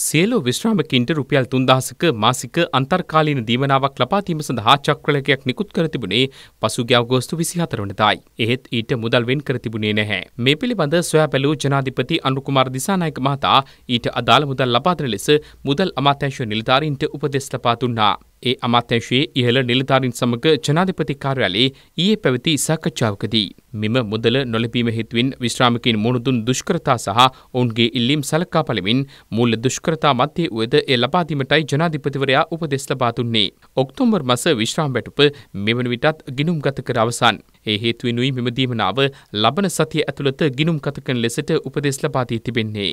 සියලු විශ්‍රාමකින්ට රුපියල් තුන්දහසක මාසික අන්තර්කාලීන දීමනාවක් ලබාදීම සඳහා චක්‍රලකයක් නිකුත් කර තිබුණේ පසුගිය අවගෝස්තු විසිහතර වනදායි. එහෙත් ඊට මුදල් වෙන් කර තිබුණේ නැහැ. මේ පිළිබඳ සොයා බැලූ ජනාධිපති අනුකුමාර දිසානායක මහතා ඊට අදාළ මුදල් ලබාදන ලෙස මුදල් අමාත්‍යංශ නිලධාරීන්ට උපදෙස් ලබා දුන්නා. ඒ අමාත්‍යංශයේ ඉහළ නිලධාරීන් සමග ජනාධිපති කාර්යාලයේ ඊයේ පැවති සාකච්ඡාවකදී මෙම මුදල නොලැබීම හේතුවෙන් විශ්‍රාමිකයින් මුණ දුන් දුෂ්කරතා සහ ඔවුන්ගේ ඉල්ලීම් සලකා බලමින් මූල්‍ය දුෂ්කරතා මැත්තේ උවද ඒ ලබා දීමටයි ජනාධිපතිවරයා උපදෙස් ලබා දුන්නේ. ඔක්තෝබර් මාස විශ්‍රාම වැටුප මෙවන විටත් ගිණුම්ගත කර අවසන්. ඒ හේතුවෙනුයි මෙම දීමනාව ලබන සතිය ඇතුළත ගිණුම්ගත කරන ලෙසට උපදෙස් ලබා දී තිබෙන්නේ.